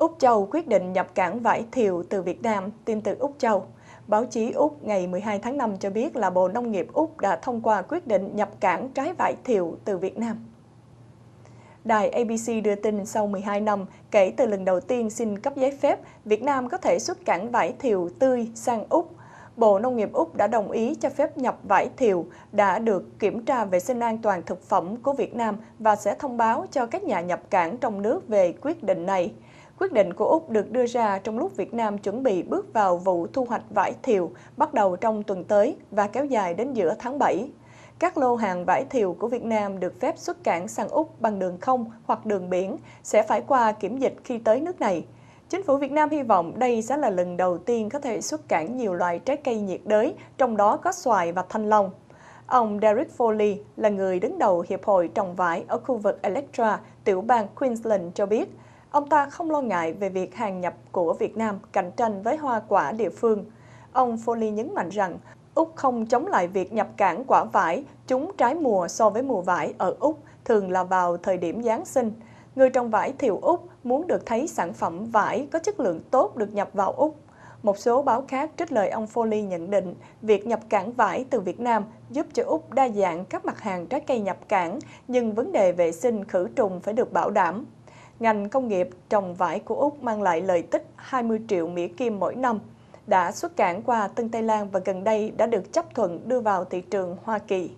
Úc Châu quyết định nhập cảng vải thiều từ Việt Nam, tin từ Úc Châu. Báo chí Úc ngày 12 tháng 5 cho biết là Bộ Nông nghiệp Úc đã thông qua quyết định nhập cảng trái vải thiều từ Việt Nam. Đài ABC đưa tin sau 12 năm kể từ lần đầu tiên xin cấp giấy phép, Việt Nam có thể xuất cảng vải thiều tươi sang Úc. Bộ Nông nghiệp Úc đã đồng ý cho phép nhập vải thiều đã được kiểm tra vệ sinh an toàn thực phẩm của Việt Nam và sẽ thông báo cho các nhà nhập cảng trong nước về quyết định này. Quyết định của Úc được đưa ra trong lúc Việt Nam chuẩn bị bước vào vụ thu hoạch vải thiều bắt đầu trong tuần tới và kéo dài đến giữa tháng 7. Các lô hàng vải thiều của Việt Nam được phép xuất cảng sang Úc bằng đường không hoặc đường biển sẽ phải qua kiểm dịch khi tới nước này. Chính phủ Việt Nam hy vọng đây sẽ là lần đầu tiên có thể xuất cảng nhiều loại trái cây nhiệt đới, trong đó có xoài và thanh long. Ông Derek Foley là người đứng đầu Hiệp hội trồng vải ở khu vực Electra, tiểu bang Queensland cho biết – Ông ta không lo ngại về việc hàng nhập của Việt Nam cạnh tranh với hoa quả địa phương. Ông Foley nhấn mạnh rằng Úc không chống lại việc nhập cảng quả vải chúng trái mùa so với mùa vải ở Úc, thường là vào thời điểm Giáng sinh. Người trồng vải thiểu Úc muốn được thấy sản phẩm vải có chất lượng tốt được nhập vào Úc. Một số báo khác trích lời ông Foley nhận định việc nhập cảng vải từ Việt Nam giúp cho Úc đa dạng các mặt hàng trái cây nhập cảng, nhưng vấn đề vệ sinh khử trùng phải được bảo đảm ngành công nghiệp trồng vải của Úc mang lại lợi tích 20 triệu Mỹ Kim mỗi năm, đã xuất cảng qua Tân Tây Lan và gần đây đã được chấp thuận đưa vào thị trường Hoa Kỳ.